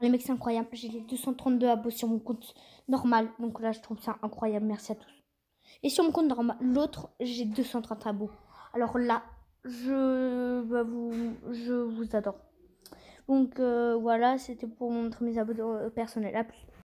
Les mecs, c'est incroyable. J'ai les 232 abos sur mon compte normal. Donc là, je trouve ça incroyable. Merci à tous. Et sur mon compte normal, l'autre, j'ai 230 abos. Alors là, je, bah, vous, adore. Donc euh, voilà, c'était pour montrer mes abos euh, personnels. plus.